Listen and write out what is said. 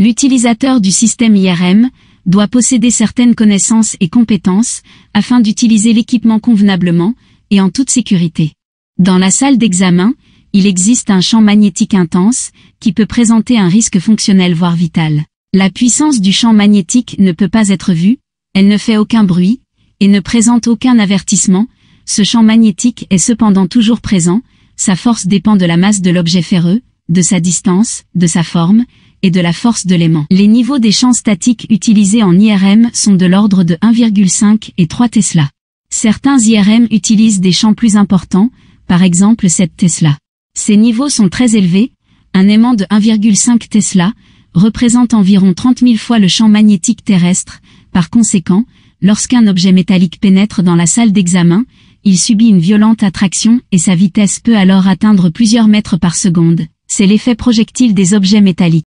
L'utilisateur du système IRM doit posséder certaines connaissances et compétences afin d'utiliser l'équipement convenablement et en toute sécurité. Dans la salle d'examen, il existe un champ magnétique intense qui peut présenter un risque fonctionnel voire vital. La puissance du champ magnétique ne peut pas être vue, elle ne fait aucun bruit et ne présente aucun avertissement, ce champ magnétique est cependant toujours présent, sa force dépend de la masse de l'objet ferreux, de sa distance, de sa forme, et de la force de l'aimant. Les niveaux des champs statiques utilisés en IRM sont de l'ordre de 1,5 et 3 Tesla. Certains IRM utilisent des champs plus importants, par exemple 7 Tesla. Ces niveaux sont très élevés, un aimant de 1,5 Tesla représente environ 30 000 fois le champ magnétique terrestre, par conséquent, lorsqu'un objet métallique pénètre dans la salle d'examen, il subit une violente attraction et sa vitesse peut alors atteindre plusieurs mètres par seconde. C'est l'effet projectile des objets métalliques.